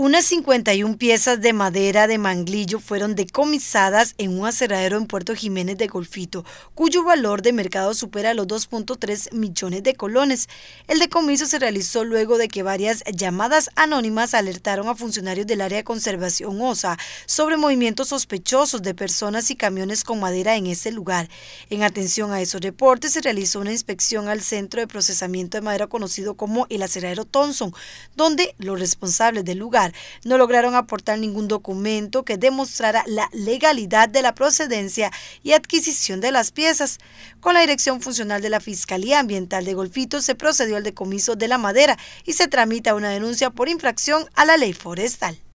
Unas 51 piezas de madera de manglillo fueron decomisadas en un aserradero en Puerto Jiménez de Golfito, cuyo valor de mercado supera los 2.3 millones de colones. El decomiso se realizó luego de que varias llamadas anónimas alertaron a funcionarios del área de conservación OSA sobre movimientos sospechosos de personas y camiones con madera en ese lugar. En atención a esos reportes, se realizó una inspección al centro de procesamiento de madera conocido como el aserradero Thompson, donde los responsables del lugar no lograron aportar ningún documento que demostrara la legalidad de la procedencia y adquisición de las piezas. Con la dirección funcional de la Fiscalía Ambiental de Golfito se procedió al decomiso de la madera y se tramita una denuncia por infracción a la ley forestal.